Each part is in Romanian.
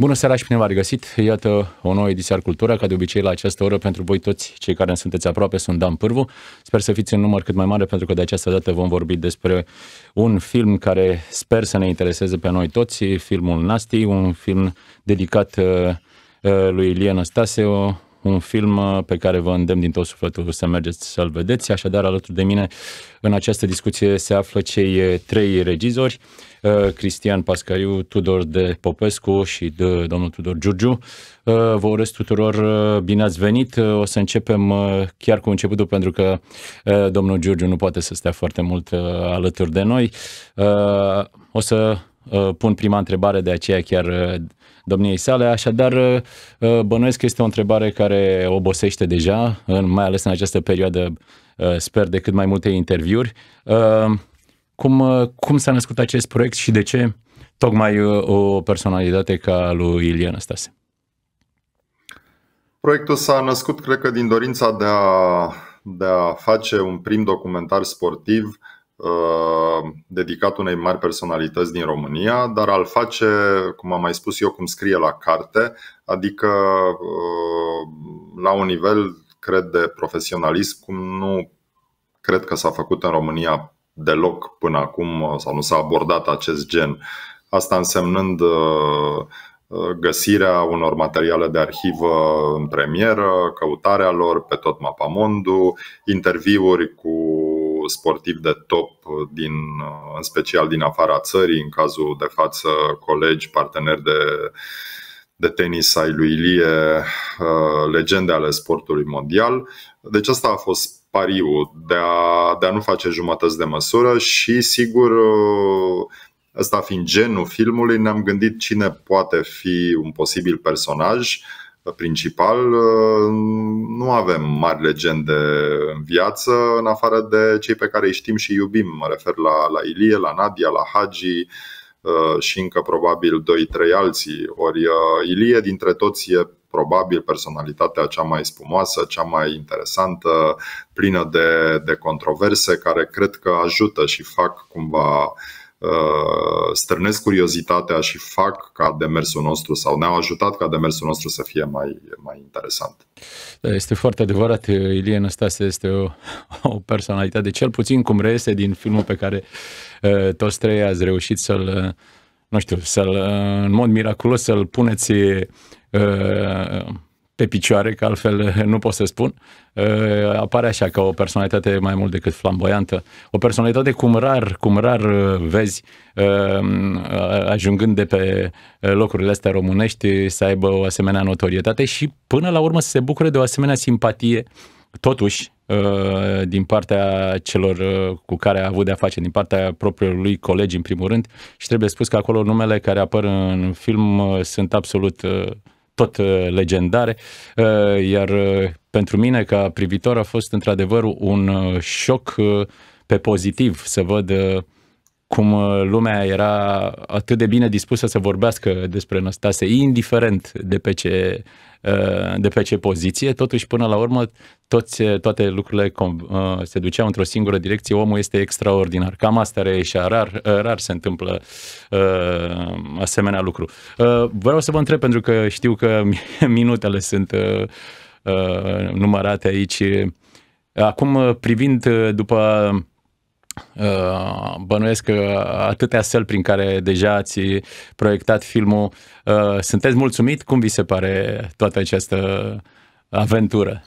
Bună seara și bine v găsit! Iată o nouă ediție al Cultura, ca de obicei la această oră pentru voi toți cei care ne sunteți aproape, sunt Dan Pârvu. Sper să fiți în număr cât mai mare pentru că de această dată vom vorbi despre un film care sper să ne intereseze pe noi toți, filmul Nasti, un film dedicat uh, uh, lui Ilie Năstase, un film uh, pe care vă îndemn din tot sufletul să mergeți să-l vedeți. Așadar, alături de mine în această discuție se află cei uh, trei regizori, uh, Cristian Pascariu, Tudor de Popescu și de domnul Tudor Giurgiu. Vă urez tuturor bine ați venit. O să începem chiar cu începutul pentru că domnul Giurgiu nu poate să stea foarte mult alături de noi. O să pun prima întrebare, de aceea chiar domniei sale, așadar uh, uh, bănuiesc că este o întrebare care obosește deja, mai ales în această perioadă, uh, sper, de cât mai multe interviuri. Cum, cum s-a născut acest proiect și de ce tocmai o personalitate ca lui Ilian Stase? Proiectul s-a născut, cred că, din dorința de a, de a face un prim documentar sportiv Uh, dedicat unei mari personalități din România, dar al face, cum am mai spus eu, cum scrie la carte, adică uh, la un nivel, cred, de profesionalism, cum nu cred că s-a făcut în România deloc până acum uh, sau nu s-a abordat acest gen. Asta însemnând găsirea unor materiale de arhivă în premieră, căutarea lor pe tot mapamondu, interviuri cu sportiv de top, din, în special din afara țării, în cazul de față colegi, parteneri de, de tenis ai lui Ilie, uh, legende ale sportului mondial. Deci asta a fost pariu? de a, de a nu face jumătăți de măsură și sigur uh, ăsta fiind genul filmului ne-am gândit cine poate fi un posibil personaj principal, uh, nu avem mari legende în viață, în afară de cei pe care îi știm și iubim. Mă refer la, la Ilie, la Nadia, la Hagi uh, și încă probabil 2-3 alții. Ori uh, Ilie dintre toți e probabil personalitatea cea mai spumoasă, cea mai interesantă, plină de, de controverse, care cred că ajută și fac cumva uh, Uh, stârnesc curiozitatea și fac ca demersul nostru sau ne-au ajutat ca demersul nostru să fie mai, mai interesant. Da, este foarte adevărat. Ilie Năstase este o, o personalitate, cel puțin cum reiese din filmul pe care uh, toți trei ați reușit să-l uh, nu știu, să-l, în mod miraculos să-l puneți uh, pe picioare, că altfel eh, nu pot să spun, eh, apare așa ca o personalitate mai mult decât flamboiantă, o personalitate cum rar, cum rar eh, vezi ajungând de pe locurile astea românești să aibă o asemenea notorietate și până la urmă să se bucure de o asemenea simpatie totuși din partea celor cu care a avut de-a face, din partea propriului colegi în primul rând și trebuie spus că acolo numele care apar în film sunt absolut tot uh, legendare, uh, iar uh, pentru mine ca privitor a fost într-adevăr un șoc pe pozitiv să văd cum lumea era atât de bine dispusă să vorbească despre Năstase, indiferent de pe ce Uh, de pe ce poziție, totuși până la urmă toți, uh, toate lucrurile uh, se duceau într-o singură direcție, omul este extraordinar. Cam asta reieșea, rar, rar se întâmplă asemenea lucru. Vreau să vă întreb, pentru că știu că minutele sunt numărate aici, acum privind după Uh, bănuiesc că atâtea săl prin care deja ați proiectat filmul, uh, sunteți mulțumit? Cum vi se pare toată această aventură?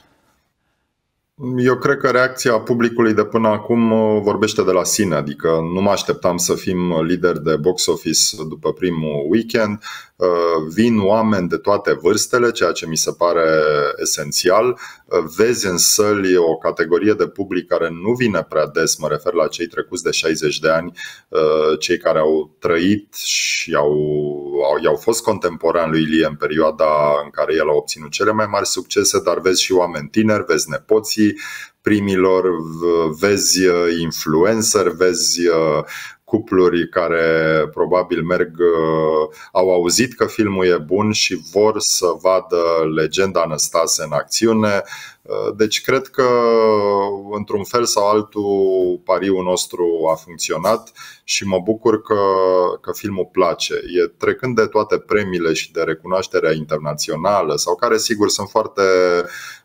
Eu cred că reacția publicului de până acum uh, vorbește de la sine, adică nu mă așteptam să fim lideri de box office după primul weekend. Uh, vin oameni de toate vârstele, ceea ce mi se pare esențial. Uh, vezi în săli o categorie de public care nu vine prea des, mă refer la cei trecuți de 60 de ani, cei care au trăit și au, au, i-au fost contemporani lui Ilie în perioada în care el a obținut cele mai mari succese, dar vezi și oameni tineri, vezi nepoții, primilor, vezi uh, influencer, vezi uh, cupluri care probabil merg, uh, au auzit că filmul e bun și vor să vadă legenda Anastase în acțiune. Deci cred că într-un fel sau altul pariul nostru a funcționat și mă bucur că, că filmul place. E trecând de toate premiile și de recunoașterea internațională sau care sigur sunt foarte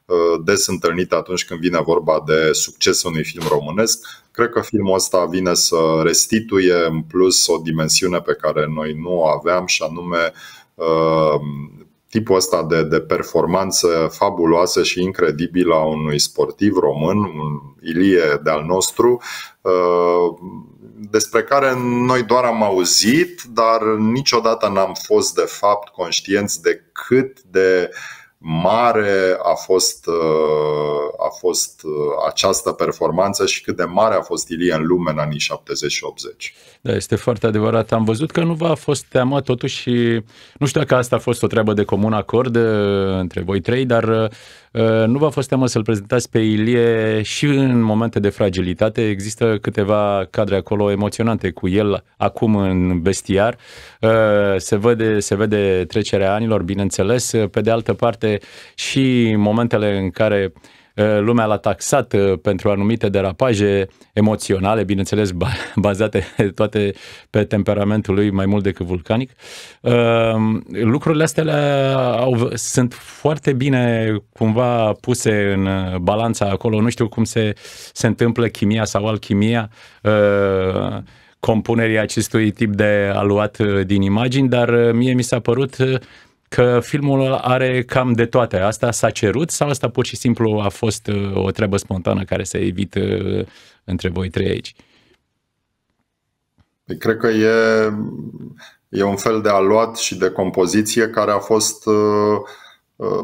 Uh, des întâlnit atunci când vine vorba de succesul unui film românesc. Cred că filmul ăsta vine să restituie în plus o dimensiune pe care noi nu o aveam și anume uh, tipul ăsta de, de performanță fabuloasă și incredibilă a unui sportiv român, un Ilie de-al nostru, uh, despre care noi doar am auzit, dar niciodată n-am fost de fapt conștienți de cât de uh, mare a fost, uh, a fost uh, această performanță și cât de mare a fost Ilie în lume în anii 70 și 80. Da, este foarte adevărat. Am văzut că nu v-a fost teamă totuși, nu știu dacă asta a fost o treabă de comun acord uh, între voi trei, dar nu v-a fost teamă să-l prezentați pe Ilie și în momente de fragilitate. Există câteva cadre acolo emoționante cu el acum în vestiar. Se vede, se vede trecerea anilor, bineînțeles. Pe de altă parte, poate și momentele în care uh, lumea l-a taxat uh, pentru anumite derapaje emoționale, bineînțeles bazate toate pe temperamentul lui mai mult decât vulcanic. Uh, lucrurile astea au, sunt foarte bine cumva puse în balanța acolo, nu știu cum se, se întâmplă chimia sau alchimia compunerii acestui tip de aluat din imagini, dar mie mi s-a părut că filmul are cam de toate. Asta s-a cerut sau asta pur și simplu a fost uh, o treabă spontană care se evită uh, între voi trei aici? Păi cred că e, e un fel de aluat și de compoziție care a fost uh,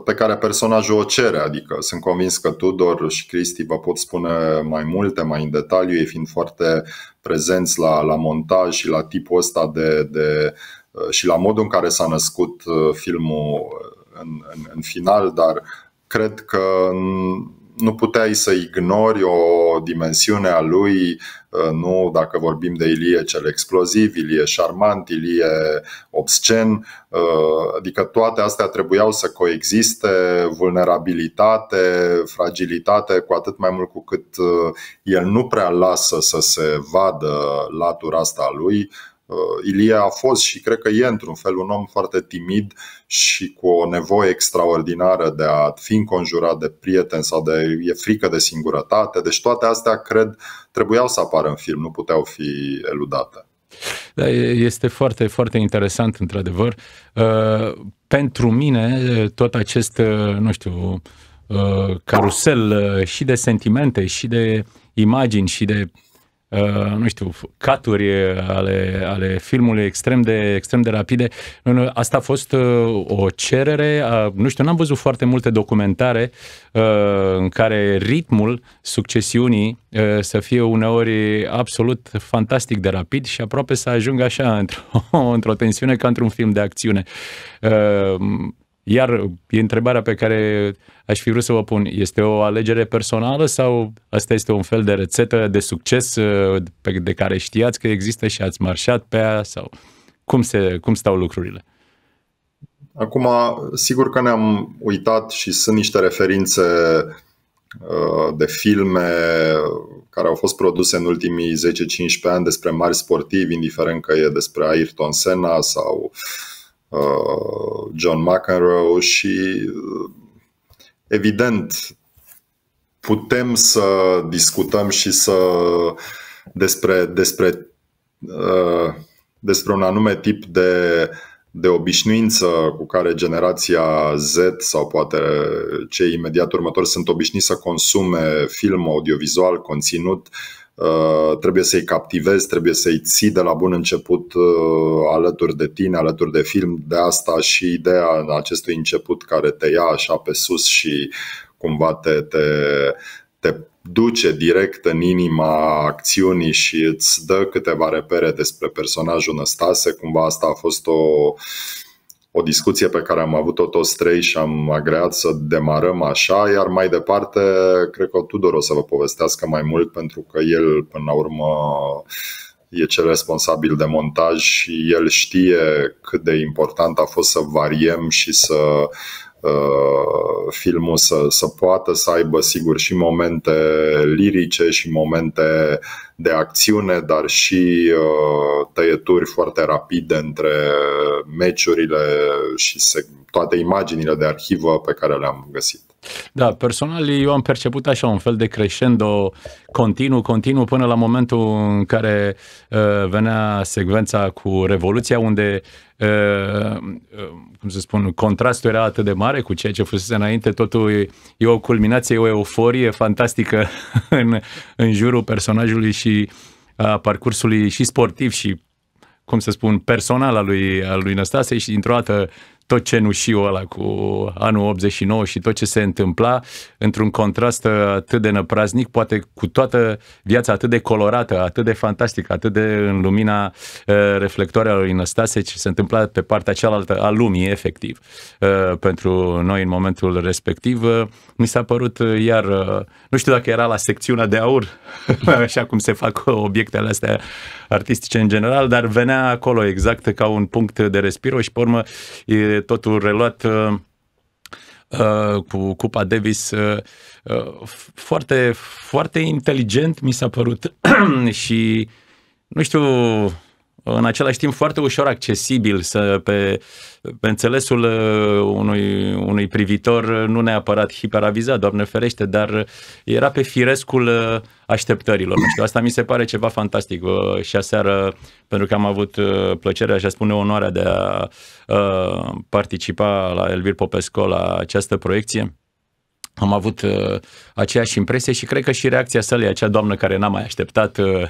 pe care personajul o cere, adică sunt convins că Tudor și Cristi vă pot spune mai multe, mai în detaliu, ei fiind foarte prezenți la, la montaj și la tipul ăsta de, de Uh, și la modul în care s-a născut uh, filmul uh, în, în, în final, dar cred că nu puteai să ignori o dimensiune a lui, nu dacă vorbim de Ilie cel exploziv, Ilie șarmant, Ilie obscen, adică toate astea trebuiau să coexiste, vulnerabilitate, fragilitate, cu atât mai mult cu cât el nu prea lasă să se vadă latura asta a lui, Uh, Ilie a fost și cred că e într-un fel un om foarte timid și cu o nevoie extraordinară de a fi înconjurat de prieteni sau de e frică de singurătate. Deci toate astea, cred, trebuiau să apară în film, nu puteau fi eludate. Da, este foarte, foarte interesant, într-adevăr. Uh, pentru mine, uh, tot acest, nu știu, carusel și de sentimente, și de imagini, și de Uh, nu știu, caturi uh, ale, ale filmului extrem de, extrem de rapide. Uh, asta a fost o cerere, a, nu știu, n-am văzut foarte multe documentare în care ritmul succesiunii să fie uneori absolut fantastic de rapid și aproape să ajungă așa într-o, într-o tensiune ca într-un film de acțiune. Iar întrebarea pe care aș fi vrut să vă pun, este o alegere personală sau asta este un fel de rețetă de succes uh, de care știați că există și ați marșat pe ea sau cum, se, cum stau lucrurile? Acum, sigur că ne-am uitat și sunt niște referințe uh, de filme care au fost produse în ultimii 10-15 ani despre mari sportivi, indiferent că e despre Ayrton Senna sau uh, Uh, John McEnroe și uh, evident putem să discutăm și să despre, despre, uh, despre un anume tip de, de obișnuință cu care generația Z sau poate cei imediat următori sunt obișnuiți să consume film, audiovizual, conținut uh, Uh, trebuie să-i captivezi, trebuie să-i ții de la bun început uh, alături de tine, alături de film, de asta și ideea acestui început care te ia așa pe sus și cumva te, te, te duce direct în inima acțiunii și îți dă câteva repere despre personajul Năstase, cumva asta a fost o uh, o discuție pe care am avut-o toți trei și am agreat să demarăm așa, iar mai departe, cred că Tudor o să vă povestească mai mult, pentru că el, până la urmă, e cel responsabil de montaj și el știe cât de important a fost să variem și să uh, filmul să, să poată să aibă sigur și momente lirice și momente de acțiune, dar și uh, tăieturi foarte rapide între meciurile și toate imaginile de arhivă pe care le-am găsit. Da, personal eu am perceput așa un fel de crescendo continuu, continuu până la momentul în care uh, venea secvența cu Revoluția, unde, uh, uh cum să spun, contrastul era atât de mare cu ceea ce fusese înainte, totul e, e o culminație, e o euforie fantastică în, în jurul personajului și a uh, parcursului și sportiv și, cum să spun, personal al lui, al lui Năstase și dintr-o dată tot cenușiul ăla cu anul 89 și tot ce se întâmpla într-un contrast atât de năpraznic, poate cu toată viața atât de colorată, atât de fantastică, atât de în lumina uh, reflectoarelor lui Năstase, ce se întâmpla pe partea cealaltă a lumii, efectiv, uh, pentru noi în momentul respectiv, uh, mi s-a părut iar, nu știu dacă era la secțiunea de aur, așa cum se fac obiectele astea artistice în general, dar venea acolo exact ca un punct de respiro și, pe urmă, totul reluat uh, uh, cu Cupa Davis uh, foarte, foarte inteligent mi s-a părut și nu știu, în același timp foarte ușor accesibil să, pe, pe înțelesul uh, unui, unui privitor uh, nu neapărat hiperavizat, doamne ferește, dar uh, era pe firescul așteptărilor. Nu știu, asta mi se pare ceva fantastic și aseară, pentru că am avut plăcerea și a spune onoarea de a, a participa la Elvir Popescu la această proiecție am avut uh, aceeași impresie și cred că și reacția sălei, acea doamnă care n-a mai așteptat uh,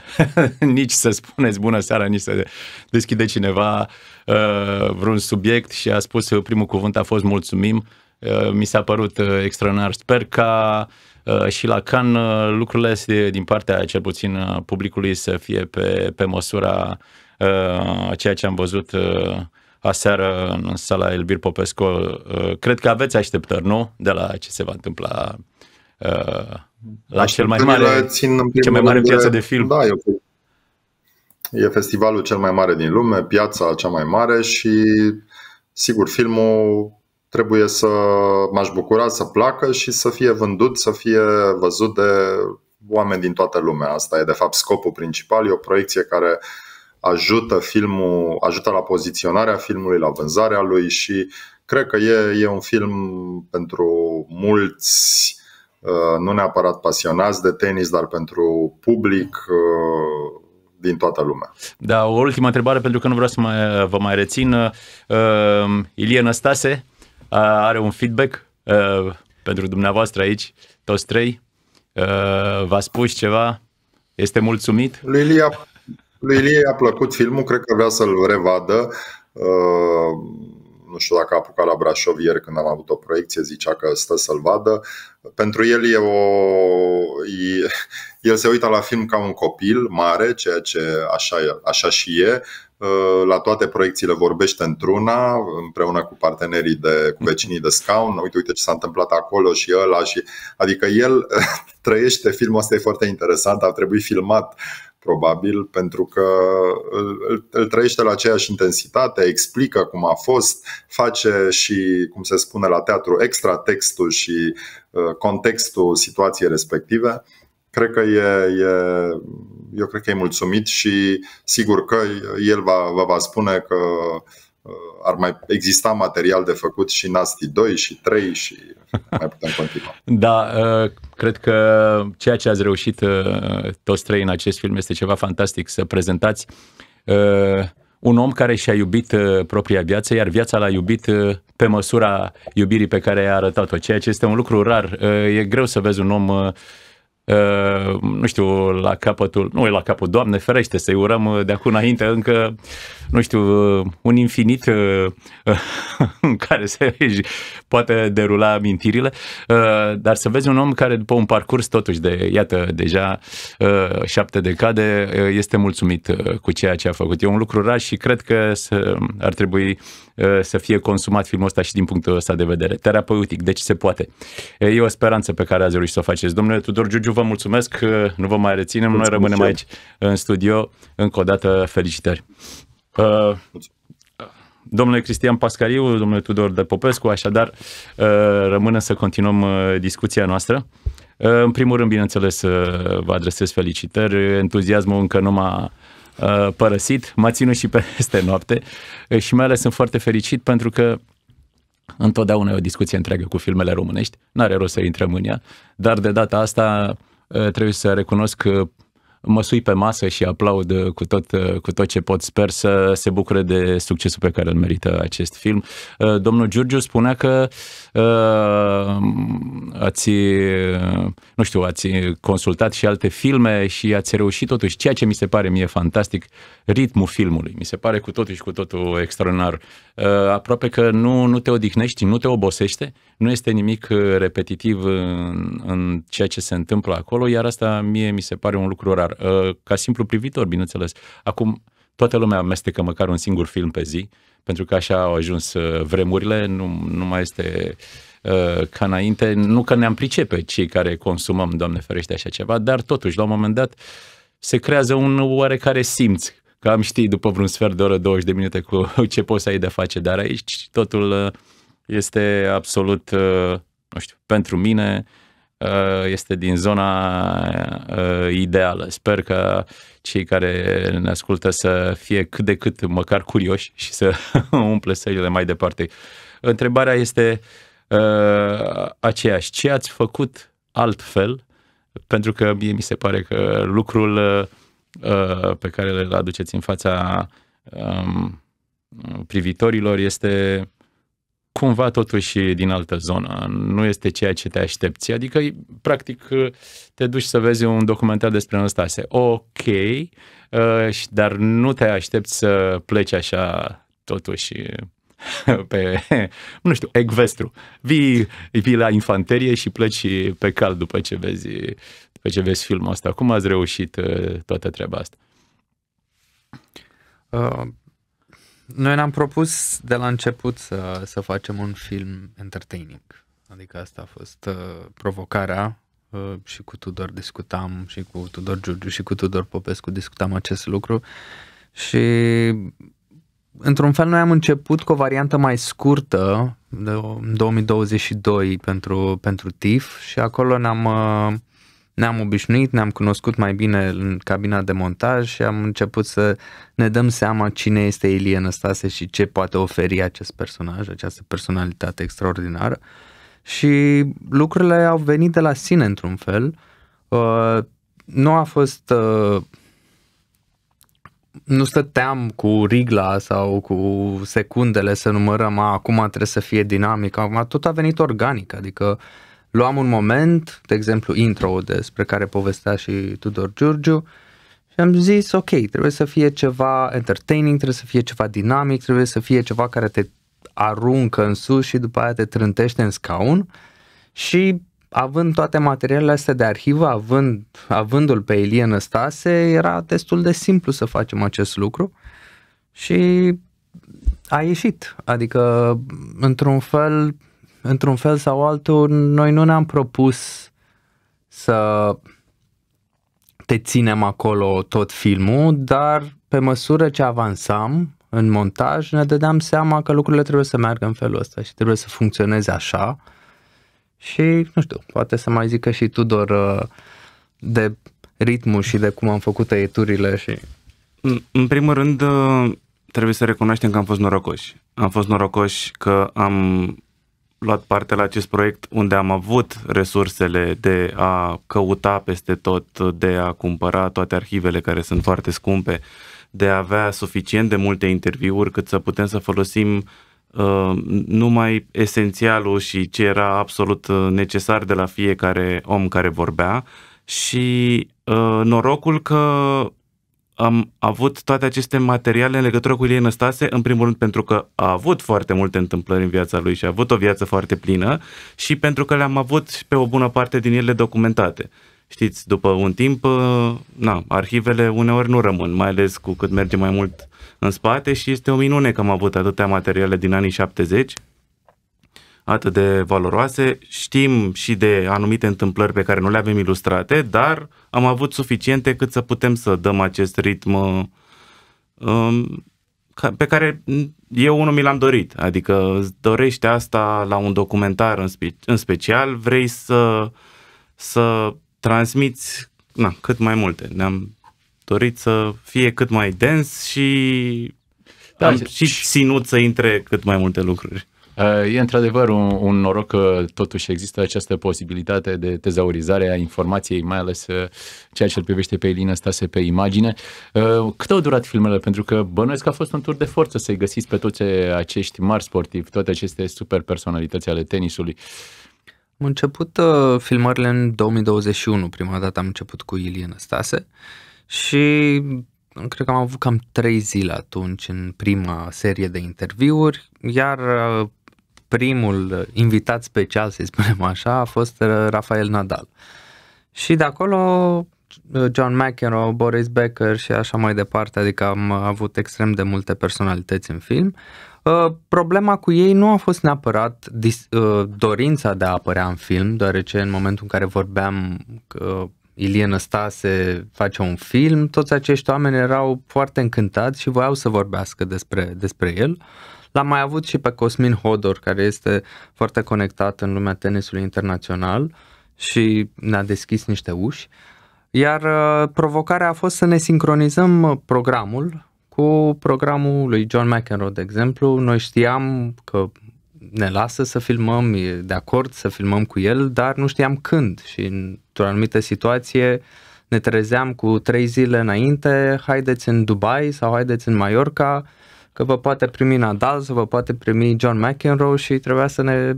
nici să spuneți bună seara, nici să deschide cineva uh, vreun subiect și a spus uh, primul cuvânt a fost mulțumim, uh, mi s-a părut uh, extraordinar. Sper ca uh, și la Can uh, lucrurile din partea cel puțin uh, publicului să fie pe, pe măsura uh, ceea ce am văzut uh, aseară în sala Elbir Popescu. Uh, cred că aveți așteptări, nu? De la ce se va întâmpla uh, la cel mai mare, țin în cea mai mare piață de, film. Da, e, e festivalul cel mai mare din lume, piața cea mai mare și sigur, filmul trebuie să m-aș bucura să placă și să fie vândut, să fie văzut de oameni din toată lumea. Asta e de fapt scopul principal, e o proiecție care uh, ajută filmul, ajută la poziționarea filmului, la vânzarea lui și cred că e, e un film pentru mulți, uh, nu neapărat pasionați de tenis, dar pentru public uh, din toată lumea. Da, o ultimă întrebare pentru că nu vreau să mai, uh, vă mai rețin. Uh, Ilie Năstase uh, are un feedback uh, pentru dumneavoastră aici, toți trei. Uh, v-a spus ceva? Este mulțumit? Lui Ilie lui Ilie a plăcut filmul, cred că vrea să-l revadă. Uh, nu știu dacă a apucat la Brașov ieri când am avut o proiecție, zicea că stă să-l vadă. Pentru el e o... el se uită la film ca un copil mare, ceea ce așa, e, așa și e. Uh, la toate proiecțiile vorbește într-una, împreună cu partenerii, de, cu vecinii de scaun. Uite, uite ce s-a întâmplat acolo și ăla. Și, adică el trăiește filmul ăsta, e foarte interesant, a trebuit filmat probabil, pentru că îl, îl trăiește la aceeași intensitate, explică cum a fost, face și, cum se spune la teatru, extra textul și uh, contextul situației respective. Cred că e, e, eu cred că e mulțumit și sigur că el va, vă va spune că Uh, ar mai exista material de făcut și Nasti 2 și 3 și mai putem continua. Da, uh, cred că ceea ce ați reușit uh, toți trei în acest film este ceva fantastic să prezentați un om care și-a iubit propria viață, iar viața l-a iubit pe măsura iubirii pe care i-a arătat-o, ceea ce este un lucru rar. E greu să vezi un om Ă, nu știu, la capătul, nu e la capăt, Doamne ferește, să-i urăm ă, de acum înainte încă, nu știu, ă, un infinit în care se poate derula amintirile, dar să vezi un om care după un parcurs totuși de, iată, deja șapte decade, este mulțumit cu ceea ce a făcut. E un lucru rar și cred că ar trebui Uh, să fie consumat filmul ăsta și din punctul ăsta de vedere. Terapeutic, deci se poate. E o speranță pe care ați reușit să o faceți. Domnule Tudor Giugiu, vă mulțumesc, uh, nu vă mai reținem, mulțumesc. noi rămânem aici în studio. Încă o dată, felicitări. Uh, mulțumesc domnule Cristian Pascariu, domnule Tudor de Popescu, așadar rămână să continuăm discuția noastră. În primul rând, bineînțeles, vă adresez felicitări. Entuziasmul încă nu m-a Uh, părăsit, m-a ținut și peste noapte și mai ales sunt foarte fericit pentru că întotdeauna e o discuție întreagă cu filmele românești, n-are rost să intrăm în ea, dar de data asta uh, trebuie să recunosc că mă sui pe masă și aplaud uh, cu tot, uh, cu tot ce pot. Sper să se bucure de succesul pe care îl merită acest film. Uh, domnul Giurgiu spunea că ați, nu știu, ați consultat și alte filme și ați reușit totuși, ceea ce mi se pare mie fantastic, ritmul filmului. Mi se pare cu totul și cu totul extraordinar. Aproape că nu, nu te odihnești, nu te obosește, nu este nimic repetitiv în, în ceea ce se întâmplă acolo, iar asta mie mi se pare un lucru rar uh, ca simplu privitor, bineînțeles. Acum, toată lumea amestecă măcar un singur film pe zi, pentru că așa au ajuns uh, vremurile, nu, nu mai este uh, ca înainte, nu că ne-am pricepe cei care consumăm, Doamne ferește, așa ceva, dar totuși, la un moment dat, se creează un oarecare simț că am ști după vreun sfert de oră, 20 de minute cu ce poți să ai de face, dar aici totul uh, este absolut, uh, nu știu, pentru mine Uh, este din zona uh, ideală. Sper că cei care ne ascultă să fie cât de cât măcar curioși și să umple sările mai departe. Întrebarea este uh, aceeași. Ce ați făcut altfel? Pentru că mie mi se pare că lucrul pe care îl aduceți în fața um, privitorilor este cumva totuși din altă zonă. Nu este ceea ce te aștepți. Adică, practic, te duci să vezi un documentar despre Năstase. Ok, dar nu te aștepți să pleci așa totuși pe, nu știu, ecvestru. Vii, vii la infanterie și pleci pe cal după ce vezi, după ce vezi filmul ăsta. Cum ați reușit toată treaba asta? Uh noi ne-am propus de la început să, să facem un film entertaining. Adică asta a fost uh, provocarea uh, și cu Tudor discutam și cu Tudor Giurgiu și cu Tudor Popescu discutam acest lucru și într-un fel noi am început cu o variantă mai scurtă de 2022 pentru, pentru TIF și acolo ne-am uh, ne-am obișnuit, ne-am cunoscut mai bine în cabina de montaj și am început să ne dăm seama cine este Ilie Năstase și ce poate oferi acest personaj, această personalitate extraordinară. Și lucrurile au venit de la sine într-un fel. Uh, nu a fost... Uh, nu stăteam cu rigla sau cu secundele să numărăm, a, acum trebuie să fie dinamic, acum tot a venit organic, adică uh, luam un moment, de exemplu intro despre care povestea și Tudor Giurgiu, și am zis, ok, trebuie să fie ceva entertaining, trebuie să fie ceva dinamic, trebuie să fie ceva care te aruncă în sus și după aia te trântește în scaun și având toate materialele astea de arhivă, având, avându-l pe Elie Năstase, era destul de simplu să facem acest lucru și a ieșit. Adică, într-un fel, într-un fel sau altul, noi nu ne-am propus să te ținem acolo tot filmul, dar pe măsură ce avansam în montaj, ne dădeam seama că lucrurile trebuie să meargă în felul ăsta și trebuie să funcționeze așa. Și, nu știu, poate să mai zică și Tudor uh, de ritmul și de cum am făcut tăieturile și... În primul rând, uh, trebuie să recunoaștem că am fost norocoși. Am fost norocoși că am luat parte la acest proiect unde am avut resursele de a căuta peste tot, de a cumpăra toate arhivele care sunt foarte scumpe, de a avea suficient de multe interviuri cât să putem să folosim uh, numai esențialul și ce era absolut uh, necesar de la fiecare om care vorbea și uh, norocul că am avut toate aceste materiale în legătură cu Ilie Năstase, în primul rând pentru că a avut foarte multe întâmplări în viața lui și a avut o viață foarte plină și pentru că le-am avut și pe o bună parte din ele documentate. Știți, după un timp, ă, na, arhivele uneori nu rămân, mai ales cu cât merge mai mult în spate și este o minune că am avut atâtea materiale din anii 70, atât de valoroase. Știm și de anumite întâmplări pe care nu le avem ilustrate, dar am avut suficiente cât să putem să dăm acest ritm um, pe care eu unul mi l-am dorit. Adică îți dorești asta la un documentar în, spe- în special, vrei să, să transmiți na, cât mai multe. Ne-am dorit să fie cât mai dens și da, am și ținut să intre cât mai multe lucruri. Uh, e într-adevăr un, un noroc că totuși există această posibilitate de tezaurizare a informației, mai ales uh, ceea ce îl privește pe Elina Stase pe imagine. Uh, cât au durat filmele? Pentru că bănuiesc că a fost un tur de forță să-i găsiți pe toți acești mari sportivi, toate aceste super personalități ale tenisului. Am început uh, filmările în 2021, prima dată am început cu Ilie Stase și cred că am avut cam trei zile atunci în prima serie de interviuri, iar primul invitat special, să spunem așa, a fost uh, Rafael Nadal. Și de acolo uh, John McEnroe, Boris Becker și așa mai departe, adică am avut extrem de multe personalități în film. Uh, problema cu ei nu a fost neapărat dorința de a apărea în film, deoarece în momentul în care vorbeam că Ilie Năstase face un film, toți acești oameni erau foarte încântați și voiau să vorbească despre, despre el. Uh, L-am mai avut și pe Cosmin Hodor, care este foarte conectat în lumea tenisului internațional și ne-a deschis niște uși. Iar uh, provocarea a fost să ne sincronizăm programul cu programul lui John McEnroe, de exemplu. Noi știam că ne lasă să filmăm, e de acord să filmăm cu el, dar nu știam când și într-o anumită situație ne trezeam cu trei zile înainte, haideți în Dubai sau haideți în Mallorca, că vă poate primi Nadal, să vă poate primi John McEnroe și trebuia să ne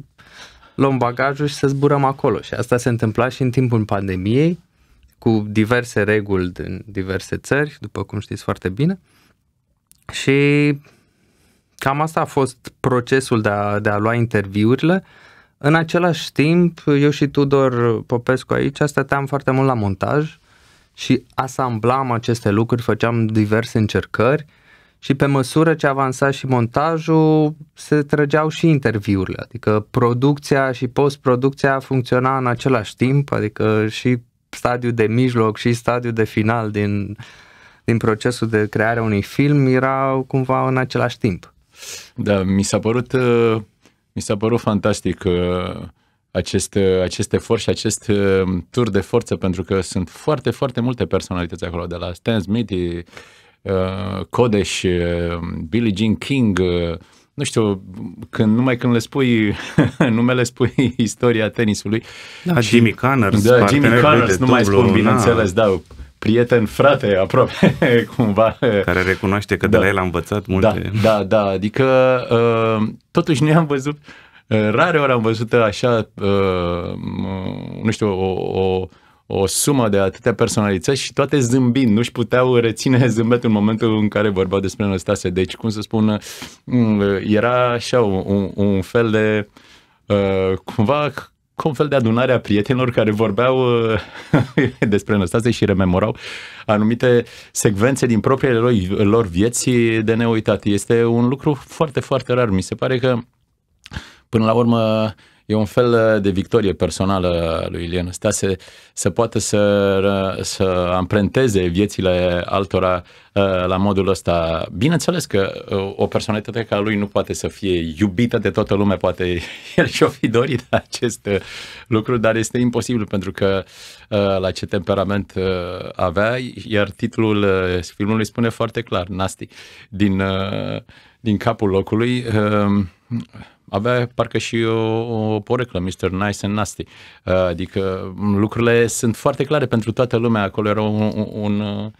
luăm bagajul și să zburăm acolo. Și asta se întâmpla și în timpul pandemiei, cu diverse reguli din diverse țări, după cum știți foarte bine. Și cam asta a fost procesul de a, de a lua interviurile. În același timp, eu și Tudor Popescu aici stăteam foarte mult la montaj și asamblam aceste lucruri, făceam diverse încercări. Uh, și pe măsură ce avansa și montajul, se trăgeau și interviurile, adică producția și postproducția funcționa în același timp, adică și stadiul de mijloc și stadiul de final din, din procesul de creare a unui film erau cumva în același timp. Da, mi s-a părut, uh, mi s-a părut fantastic uh, acest, uh, acest efort și acest tur de forță, pentru că sunt foarte, foarte multe personalități acolo, de la Stan Smith, Uh, Kodesh, uh, Billie Jean King, uh, nu știu, când, numai când le spui numele, spui istoria tenisului. Da, și, Jimmy Connors. Da, Jimmy Connors, nu mai spun, da. bineînțeles, na. da, prieten, frate, aproape, cumva. Care recunoaște că da. de la el a învățat multe. Da, da, da adică totuși noi am văzut, rare ori am văzut așa, nu știu, o, o o sumă de atâtea personalități și toate zâmbind, nu-și puteau reține zâmbetul în momentul în care vorbeau despre Năstase. Deci, cum să spun, mm, era așa un, un fel de, uh, cumva, cum un fel de adunare a prietenilor care vorbeau uh, despre Năstase și rememorau anumite secvențe din propriile lor, lor vieți de neuitat. Este un lucru foarte, foarte rar. Mi se pare că, până la urmă, E un fel uh, de victorie personală lui Ilie Stea se, se poate să, să amprenteze viețile altora uh, la modul ăsta. Bineînțeles că uh, o personalitate ca lui nu poate să fie iubită de toată lumea, poate el și-o fi dorit acest lucru, dar este imposibil pentru că la ce temperament avea, iar titlul filmului spune foarte clar, Nasti, din, din capul locului avea parcă și o, o poreclă, Mr. Nice and Nasty. Uh, adică lucrurile sunt foarte clare pentru toată lumea. Acolo era un, un, un, uh,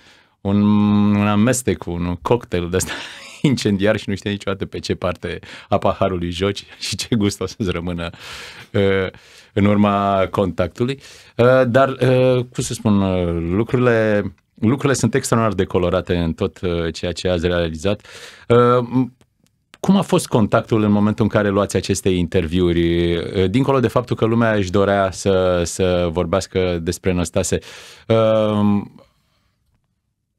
un amestec, un cocktail de ăsta incendiar și nu știa niciodată pe ce parte a paharului joci și ce gust o să-ți rămână uh, în urma contactului. Dar, cum să spun, lucrurile lucrurile sunt extraordinar de colorate în tot ceea ce ați realizat. Cum a fost contactul în momentul în care luați aceste interviuri? Eh, dincolo de faptul că lumea își dorea să, să vorbească despre Năstase, ehm,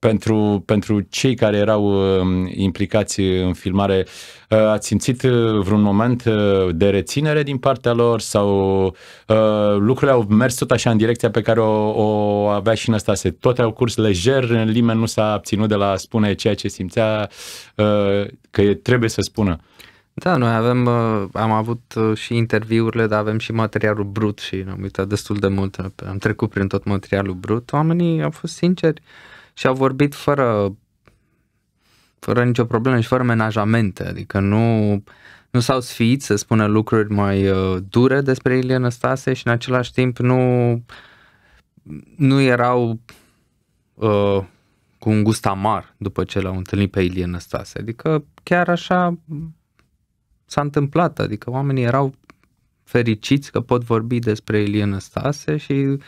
pentru, pentru cei care erau um, implicați în filmare, uh, ați simțit uh, vreun moment uh, de reținere din partea lor sau lucrurile au mers tot așa în direcția pe care o, o avea și Năstase? Toate au curs lejer, nimeni nu s-a abținut de la spune ceea ce simțea că trebuie să spună. Da, noi avem, am avut și interviurile, dar avem și materialul brut și ne-am uitat destul de mult, am trecut prin tot materialul brut. Oamenii au fost sinceri. Uh, și au vorbit fără, fără nicio problemă și fără menajamente, adică nu, nu s-au sfiit să spună lucruri mai uh, dure despre Ilie Năstase și în același timp nu, nu erau uh, cu un gust amar după ce l-au întâlnit pe Ilie Năstase. Adică chiar așa s-a întâmplat, adică oamenii erau fericiți că pot vorbi despre Ilie Năstase și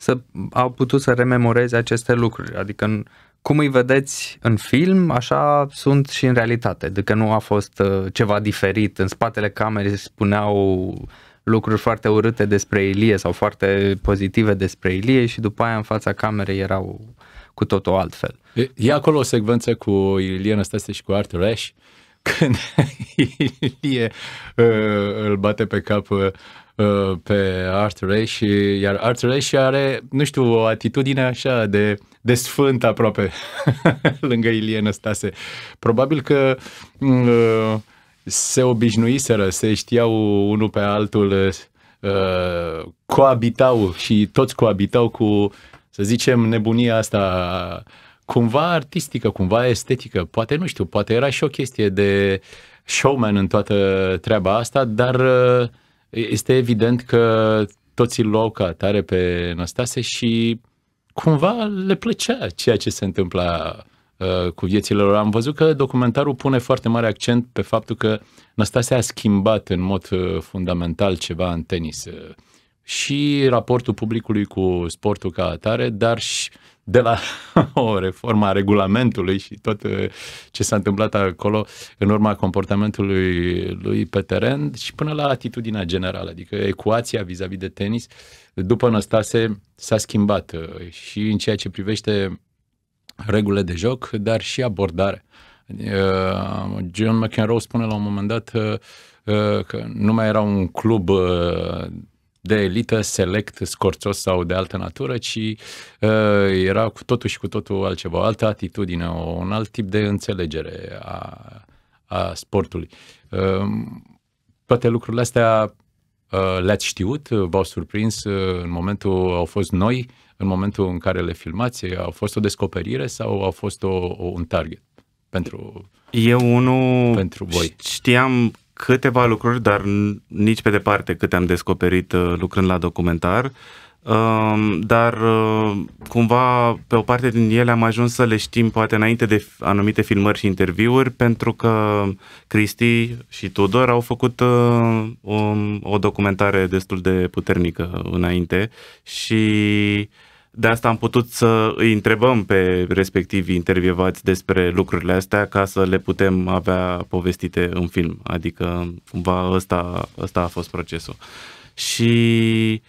să au putut să rememoreze aceste lucruri. Adică în, cum îi vedeți în film, așa sunt și în realitate. Adică nu a fost uh, ceva diferit. În spatele camerei spuneau lucruri foarte urâte despre Ilie sau foarte pozitive despre Ilie și după aia în fața camerei erau cu totul altfel. E, e acolo o secvență cu Ilie Năstase și cu Arthur Ashe când Ilie uh, îl bate pe cap uh, uh, pe Art Ray și iar Art Ray și are, nu știu, o atitudine așa de, de sfânt aproape lângă Ilie Năstase. Probabil că mm, se obișnuiseră, se știau unul pe altul, coabitau și toți coabitau cu, să zicem, nebunia asta cumva artistică, cumva estetică. Poate, nu știu, poate era și o chestie de showman în toată treaba asta, dar uh, este evident că toți îl luau ca atare pe Năstase și cumva le plăcea ceea ce se întâmpla uh, cu viețile lor. Am văzut că documentarul pune foarte mare accent pe faptul că Năstase a schimbat în mod uh, fundamental ceva în tenis. și raportul publicului cu sportul ca atare, dar și de la o reformă a regulamentului și tot eh, ce s-a întâmplat acolo în urma comportamentului lui pe teren și până la atitudinea generală, adică ecuația vis-a-vis de tenis după Năstase s-a schimbat eh, și în ceea ce privește regulile de joc, dar și abordare. Eh, John McEnroe spune la un moment dat că nu mai era un club de elită, select, scorțos sau de altă natură, ci uh, era cu totul și cu totul altceva, o altă atitudine, o, un alt tip de înțelegere a, a sportului. Uh, toate lucrurile astea uh, le-ați știut, v-au surprins uh, în momentul, au fost noi, în momentul în care le filmați, au fost o descoperire sau au fost o, o, un target pentru... Eu unul pentru voi. știam câteva lucruri, dar nici pe departe câte am descoperit uh, lucrând la documentar. Um, dar uh, cumva pe o parte din ele am ajuns să le știm poate înainte de anumite filmări și interviuri pentru că Cristi și Tudor au făcut o, uh, um, o documentare destul de puternică înainte și de asta am putut să îi întrebăm pe respectivii intervievați despre lucrurile astea ca să le putem avea povestite în film. Adică, cumva, ăsta, ăsta a fost procesul. Și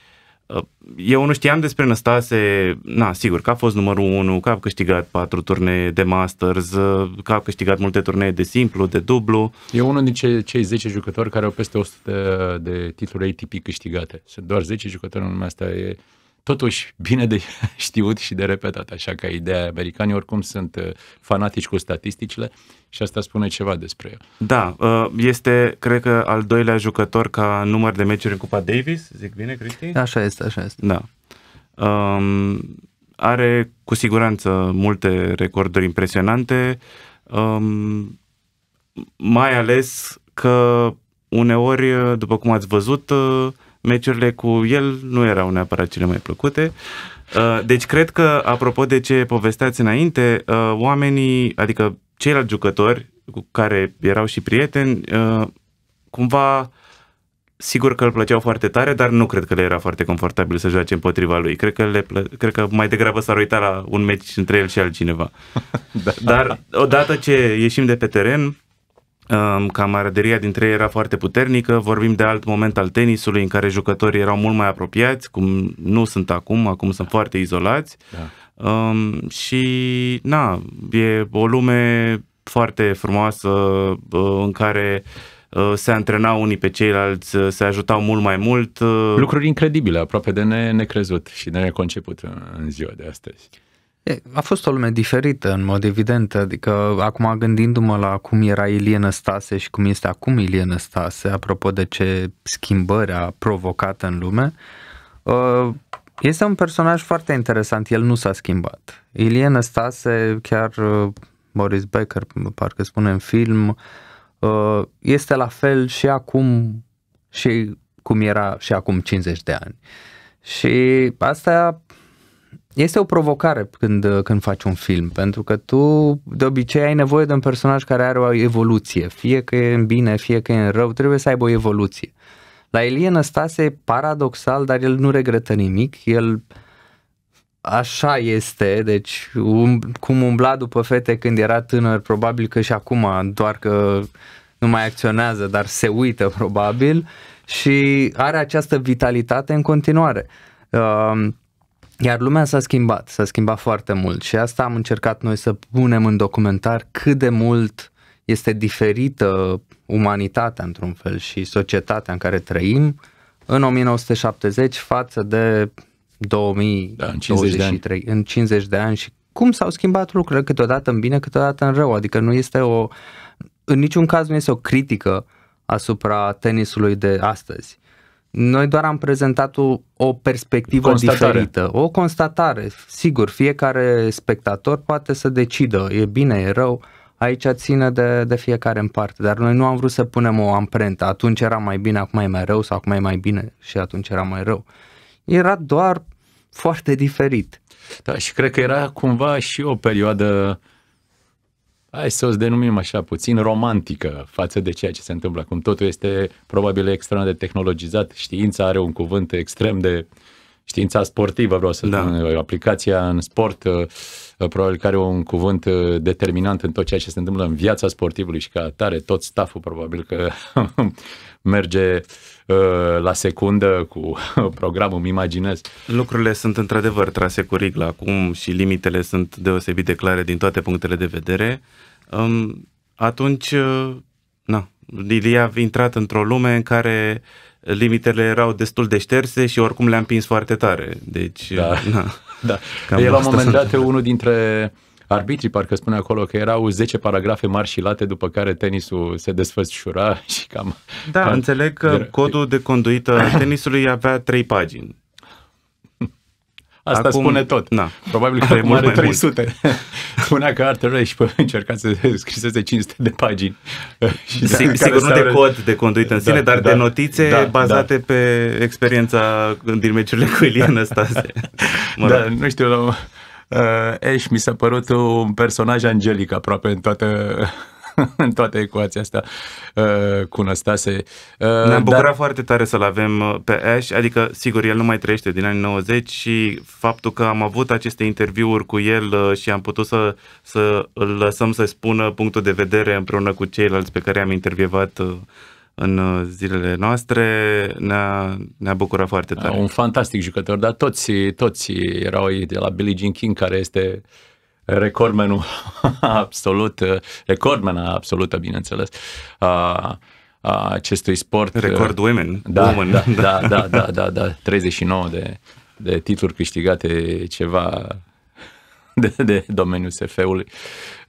uh, eu nu știam despre Năstase, na, sigur, că a fost numărul 1, că a câștigat patru turnee de Masters, uh, că a câștigat multe turnee de simplu, de dublu. E unul din cei, cei 10 jucători care au peste 100 de titluri ATP câștigate. Sunt doar 10 jucători în lumea asta. E, totuși bine de știut și de repetat, așa că ideea americanii oricum sunt uh, fanatici cu statisticile și asta spune ceva despre el. Da, uh, este, cred că, al doilea jucător ca număr de meciuri în Cupa Davis, zic bine, Cristi? Așa este, așa este. Da. Um, are cu siguranță multe recorduri impresionante, um, mai ales că uneori, după cum ați văzut, uh, meciurile cu el nu erau neapărat cele mai plăcute. Uh, deci cred că, apropo de ce povesteați înainte, uh, oamenii, adică ceilalți jucători cu care erau și prieteni, uh, cumva sigur că îl plăceau foarte tare, dar nu cred că le era foarte confortabil să joace împotriva lui. Cred că, le plă- cred că mai degrabă s-ar uita la un meci între el și altcineva. da. Dar odată ce ieșim de pe teren, camaraderia dintre ei era foarte puternică, vorbim de alt moment al tenisului în care jucătorii erau mult mai apropiați, cum nu sunt acum, acum sunt foarte izolați da. um, și na, e o lume foarte frumoasă în care ă, se antrenau unii pe ceilalți, se ajutau mult mai mult. Lucruri incredibile, aproape de ne, necrezut și de neconceput în ziua de astăzi. A fost o lume diferită, în mod evident, adică acum gândindu-mă la cum era Ilie Năstase și cum este acum Ilie Năstase, apropo de ce schimbări a provocat în lume, ă, este un personaj foarte interesant, el nu s-a schimbat. Ilie Năstase, chiar ă, Boris Becker, parcă spune în film, ă, este la fel și acum și cum era și acum 50 de ani. Și asta este o provocare când, uh, când faci un film, pentru că tu de obicei ai nevoie de un personaj care are o evoluție, fie că e în bine, fie că e în rău, trebuie să aibă o evoluție. La Elie Năstase, paradoxal, dar el nu regretă nimic, el așa este, deci um, cum umbla după fete când era tânăr, probabil că și acum, doar că nu mai acționează, dar se uită probabil și are această vitalitate în continuare. Uh, iar lumea s-a schimbat, s-a schimbat foarte mult și asta am încercat noi să punem în documentar cât de mult este diferită umanitatea într-un fel și societatea în care trăim în 1970 față de 2023, da, în, 50 de ani. în 50 de ani și cum s-au schimbat lucrurile, câteodată în bine, câteodată în rău, adică nu este o, în niciun caz nu este o critică asupra tenisului de astăzi, noi doar am prezentat o, o perspectivă constatare. diferită, o constatare. Sigur, fiecare spectator poate să decidă, e bine, e rău, aici ține de, de fiecare în parte, dar noi nu am vrut să punem o amprentă, atunci era mai bine, acum e mai rău sau acum e mai bine și atunci era mai rău. Era doar foarte diferit. Da, și cred că era cumva și o perioadă hai să o denumim așa puțin romantică față de ceea ce se întâmplă acum. Totul este probabil extrem de tehnologizat. Știința are un cuvânt extrem de știința sportivă, vreau să da. spun, aplicația în sport, uh, uh, probabil că are un cuvânt uh, determinant în tot ceea ce se întâmplă în viața sportivului și ca atare, tot staful probabil că merge uh, la secundă cu programul, îmi imaginez. Lucrurile sunt într-adevăr trase cu rigla acum și limitele sunt deosebit de clare din toate punctele de vedere. Um, atunci, uh, na, Lilia a intrat într-o lume în care limitele erau destul de șterse și oricum le-am pins foarte tare. Deci, da. na. Da. Cam e la un moment dat unul dintre uh, arbitrii parcă spune acolo că erau 10 paragrafe mari și late după care tenisul se desfășura și cam... Da, cam... înțeleg că de, codul de conduită a tenisului avea 3 pagini. Asta acum, spune tot. Na. Probabil că acum are 300. Mult. Spunea că ar trebui și încerca să scriseze 500 de pagini. și da, sigur, nu de cod de conduită în da, sine, dar da, de notițe da, da. bazate da. pe experiența din meciurile cu Elian Stase. Mă da, nu știu, la Uh, Ash mi s-a părut un personaj angelic aproape în toată, în toată ecuația asta uh, cu Năstase. Uh, Ne-am bucurat dar... foarte tare să-l avem pe Ash, adică sigur el nu mai trăiește din anii 90 și faptul că am avut aceste interviuri cu el și am putut să, să îl lăsăm să spună punctul de vedere împreună cu ceilalți pe care am intervievat în uh, zilele noastre ne-a, ne-a bucurat foarte tare. Un fantastic jucător, dar toți, toți erau ei de la Billie Jean King, care este recordmanul absolut, recordmana absolută, bineînțeles, a, a acestui sport. Record women. Da, woman. Da, da, da, da, da, da, 39 de, de titluri câștigate, ceva de, de domeniul SF-ului.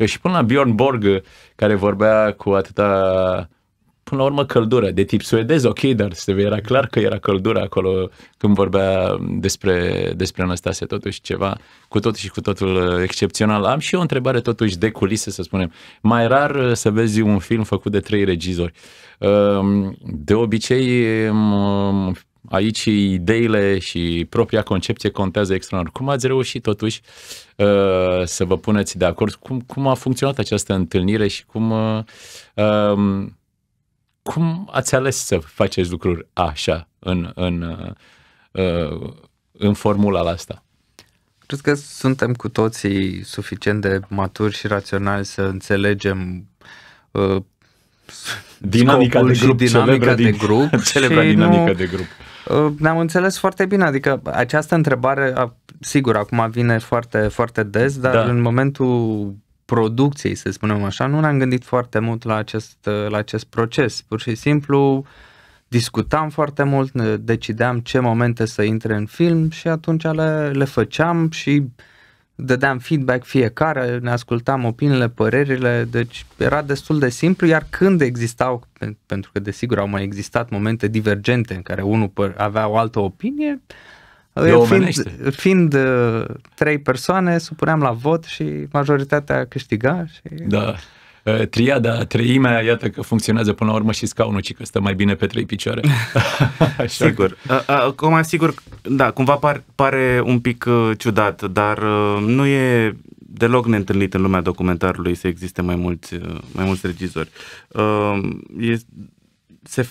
Și până la Bjorn Borg, care vorbea cu atâta până la urmă căldură, de tip suedez, ok, dar se era clar că era căldură acolo când vorbea despre, despre Anastasia, totuși ceva cu totul și cu totul excepțional. Am și eu o întrebare totuși de culise, să spunem. Mai rar să vezi un film făcut de trei regizori. Ehm, de obicei, ehm, aici ideile și propria concepție contează extraordinar. Cum ați reușit totuși ehm, să vă puneți de acord? Cum, cum a funcționat această întâlnire și cum cum ați ales să faceți lucruri așa în, în, uh, în formula asta? Cred că suntem cu toții suficient de maturi și raționali să înțelegem uh, dinamica de grup, dinamica de grup celebra dinamica nu, de grup. Uh, ne-am înțeles foarte bine, adică această întrebare, sigur, acum vine foarte, foarte des, dar da. în momentul producției, să spunem așa, nu ne-am gândit foarte mult la acest, la acest proces. Pur și simplu discutam foarte mult, ne decideam ce momente să intre în film și atunci le, le făceam și dădeam feedback fiecare, ne ascultam opiniile, părerile, deci era destul de simplu, iar când existau, pentru că desigur au mai existat momente divergente în care unul avea o altă opinie, eu adică fiind, fiind uh, trei persoane, supuneam la vot și majoritatea câștiga. Și... Da. Uh, triada, treimea, iată că funcționează până la urmă și scaunul, ci că stă mai bine pe trei picioare. sigur. cum uh, sigur, da, cumva par, pare un pic uh, ciudat, dar uh, nu e deloc neîntâlnit în lumea documentarului să existe mai mulți, uh, mai mulți regizori. E, se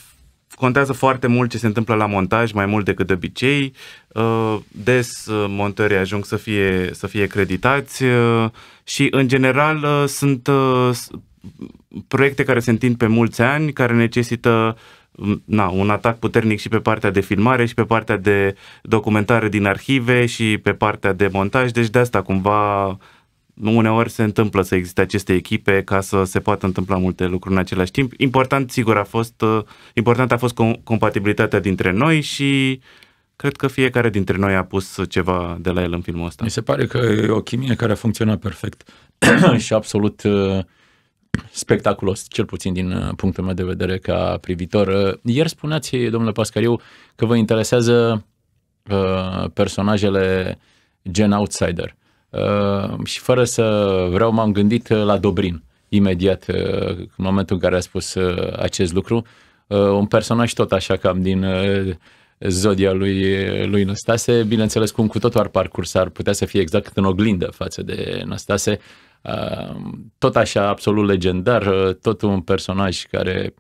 contează foarte mult ce se întâmplă la montaj, mai mult decât de obicei. Uh, des uh, montării ajung să fie, să fie creditați uh, și, în general, sunt proiecte care se întind pe mulți ani, care necesită mm, na, un atac puternic și pe partea de filmare și pe partea de documentare din arhive și pe partea de montaj, deci de asta cumva uneori se întâmplă să existe aceste echipe ca să se poată întâmpla multe lucruri în același timp. Important, sigur, a fost, uh, important a fost compatibilitatea dintre noi și cred că fiecare dintre noi a pus ceva de la el în filmul ăsta. Mi se pare că e o chimie care a funcționat perfect și absolut uh, spectaculos, cel puțin din uh, punctul meu de vedere ca privitor. Ieri spuneați, domnule Pascariu, că vă interesează personajele gen outsider. Uh, și fără să vreau m-am gândit uh, la Dobrin imediat uh, în momentul în care a spus acest lucru. Un personaj tot așa cam din zodia lui, lui Năstase, bineînțeles cum cu totul ar parcurs, ar putea să fie exact în oglindă față de Năstase, tot așa absolut legendar, tot un personaj care,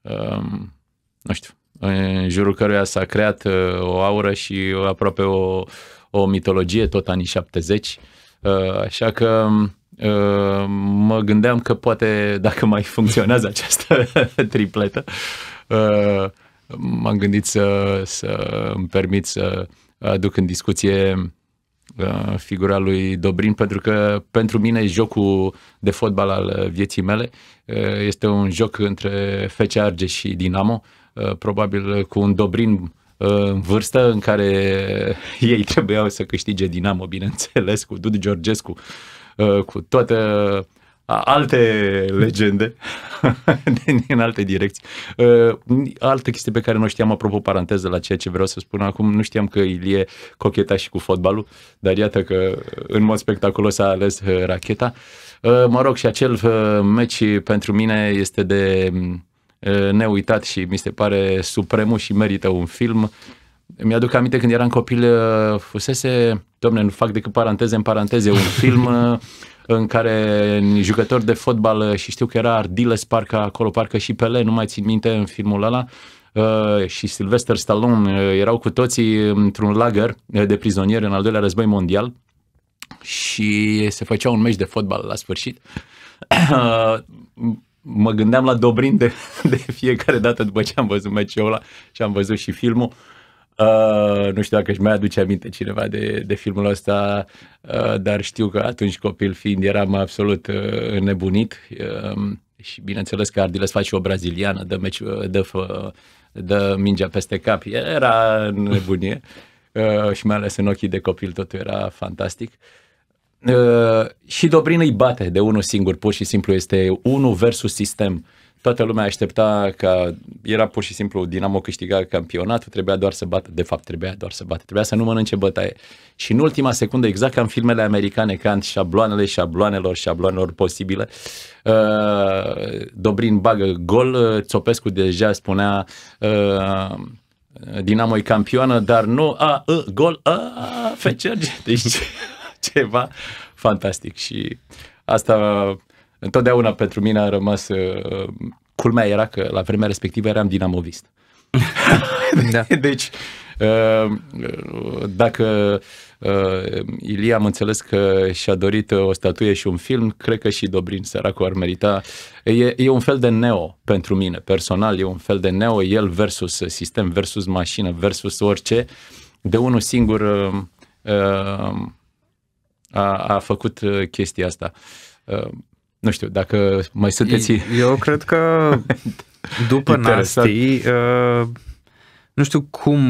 um, nu știu, în jurul căruia s-a creat o aură și aproape o, o mitologie tot anii 70, uh, așa că uh, mă gândeam că poate dacă mai funcționează această tripletă, uh, m-am gândit să, să îmi permit să aduc în discuție figura lui Dobrin, pentru că pentru mine jocul de fotbal al vieții mele este un joc între FC Arge și Dinamo, probabil cu un Dobrin în vârstă în care ei trebuiau să câștige Dinamo, bineînțeles, cu Dudu Georgescu, uh, cu toate alte legende din alte direcții. Uh, altă chestie pe care nu știam, apropo paranteză la ceea ce vreau să spun acum, nu știam că Ilie cocheta și cu fotbalul, dar iată că în mod spectaculos a ales uh, racheta. Mă rog, și acel meci pentru mine este de Eh, neuitat și mi se pare supremul și merită un film. Mi-aduc aminte când eram copil, eh, fusese, domne, nu fac decât paranteze în paranteze, un film eh, în care jucători de fotbal și știu că era Ardiles, parcă acolo, parcă și Pele, nu mai țin minte în filmul ăla, și Sylvester Stallone erau cu toții într-un lagăr de prizonieri în al doilea război mondial și se făcea un meci de fotbal la sfârșit. mă gândeam la Dobrin de, de fiecare dată după ce am văzut meciul ăla și am văzut și filmul. Uh, nu știu dacă își mai aduce aminte cineva de, de filmul ăsta, uh, dar știu că atunci copil fiind eram absolut uh, înnebunit uh, și bineînțeles că Ardiles face o braziliană, dă, meci, uh, dă, dă mingea peste cap, era nebunie uh, și mai ales în ochii de copil totul era fantastic. Uh, Ă, și Dobrin îi bate de unul singur, pur și simplu este unul versus sistem. Toată lumea aștepta ca era pur și simplu Dinamo câștiga campionatul, trebuia doar să bată, de fapt trebuia doar să bată, trebuia să nu mănânce bătaie. Și în ultima secundă, exact ca în filmele americane, ca în șabloanele șabloanelor șabloanelor posibile, ă, Dobrin bagă gol, Țopescu deja spunea ă, Dinamo e campioană, dar nu, a, a gol, a, a fecerge. Deci ceva fantastic și asta întotdeauna pentru mine a rămas, uh, culmea era că la vremea respectivă eram dinamovist. da. Deci, uh, dacă uh, Ilie am înțeles că și-a dorit o statuie și un film, cred că și Dobrin săracul ar merita. E, e un fel de neo pentru mine, personal, e un fel de neo, el versus sistem, versus mașină, versus orice. De unul singur uh, uh, a, a făcut uh, chestia asta. Uh, nu știu, dacă mai sunteți... Eu cred că după Nasti, uh, nu știu cum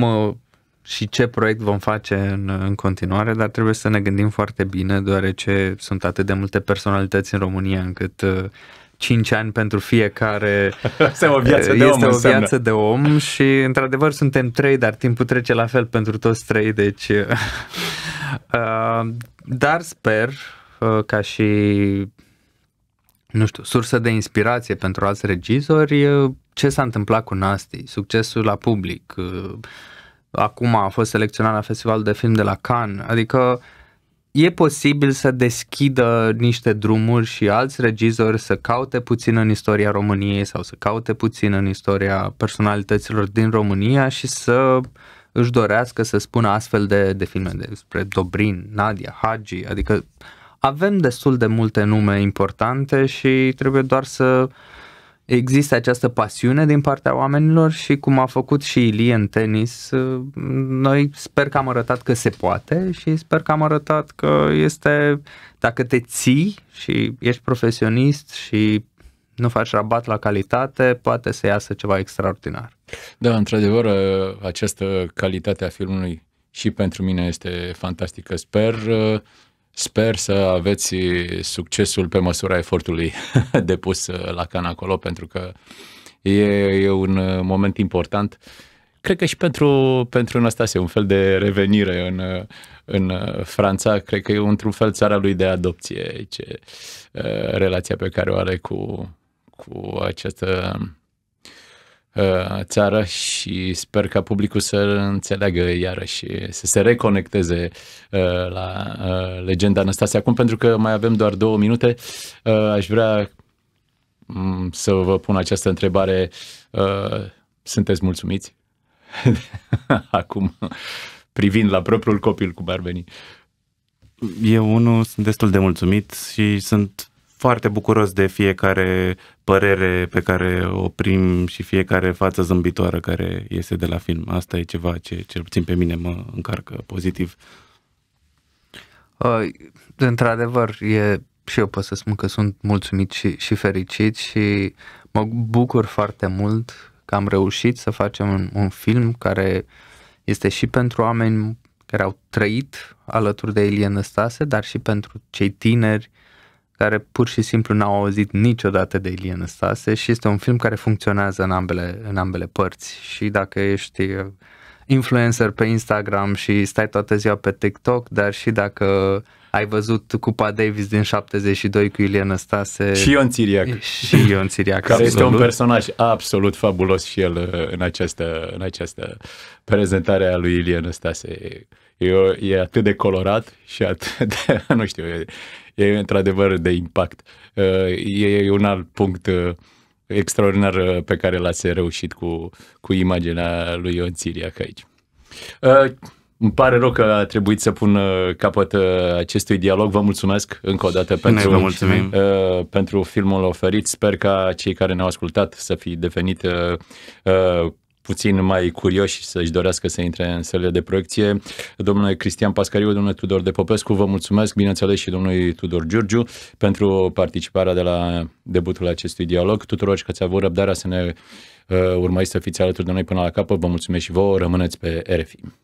și ce proiect vom face în, în continuare, dar trebuie să ne gândim foarte bine, deoarece sunt atât de multe personalități în România încât cinci 5 ani pentru fiecare este o viață de este om, o viață de om și într-adevăr suntem trei, dar timpul trece la fel pentru toți trei, deci Uh, dar sper uh, ca și nu știu, sursă de inspirație pentru alți regizori, uh, ce s-a întâmplat cu Nasti, succesul la public, acum a fost selecționat la Festivalul de Film de la Cannes, adică e posibil să deschidă niște drumuri și alți regizori să caute puțin în istoria României sau să caute puțin în istoria personalităților din România și să își dorească să spună astfel de, de filme despre Dobrin, Nadia, Hagi, adică avem destul de multe nume importante și trebuie doar să există această pasiune din partea oamenilor și cum a făcut și Ilie în tenis, mm, noi sper că am arătat că se poate și sper că am arătat că este, dacă te ții și ești profesionist și nu faci rabat la calitate, poate să iasă ceva extraordinar. Da, într-adevăr, ă, această calitate a filmului și pentru mine este fantastică. Sper, ă, sper să aveți succesul pe măsura efortului depus ă, la Can acolo, pentru că e, e un moment important. Cred că și pentru, pentru Năstase, un fel de revenire în, în Franța, cred că e într-un fel țara lui de adopție, ce, relația pe care o are cu cu această uh, țară și sper ca publicul să înțeleagă iarăși, să se reconecteze uh, la uh, legenda Anastasia acum, pentru că mai avem doar două minute. Aș vrea mm, să vă pun această întrebare. Sunteți mulțumiți? acum, privind la propriul copil, cum ar veni. Eu, unul, sunt destul de mulțumit și sunt foarte bucuros de fiecare părere pe care o prim și fiecare față zâmbitoare care iese de la film. Asta e ceva ce cel puțin pe mine mă încarcă pozitiv. Uh, într-adevăr, e, și eu pot să spun că sunt mulțumit și, și fericit și mă bucur foarte mult că am reușit să facem un, un film care este și pentru oameni care au trăit alături de Elie Năstase, dar și pentru cei tineri uh, care pur și simplu n-au auzit niciodată de Ilie Năstase și este un film care funcționează în ambele, în ambele părți și dacă ești uh, influencer pe Instagram și stai toată ziua pe TikTok, dar și dacă ai văzut Cupa Davis din 72 cu Ilie Năstase. Și Ion Țiriac. Și Ion Țiriac. Care absolut. este un personaj absolut fabulos și el uh, în această, în această prezentare a lui Ilie Năstase. E, e atât de colorat și atât de, nu știu, e, e într-adevăr de impact. Uh, e un alt punct uh, extraordinar uh, pe care l-ați reușit cu, cu imaginea lui Ion Țiriac aici. Îmi pare rău că a trebuit să pun capăt acestui dialog. Vă mulțumesc încă o dată pentru, pentru filmul oferit. Sper ca cei care ne-au ascultat să fi devenit puțin mai curioși să-și dorească să intre în sălile de proiecție. Domnule Cristian Pascariu, domnule Tudor de Popescu, vă mulțumesc, bineînțeles și domnului Tudor Giurgiu pentru participarea de la debutul acestui dialog. Tuturor că ați avut răbdarea să ne uh, urmăriți să fiți alături de noi până la capăt. Vă mulțumesc și vouă, rămâneți pe RFI.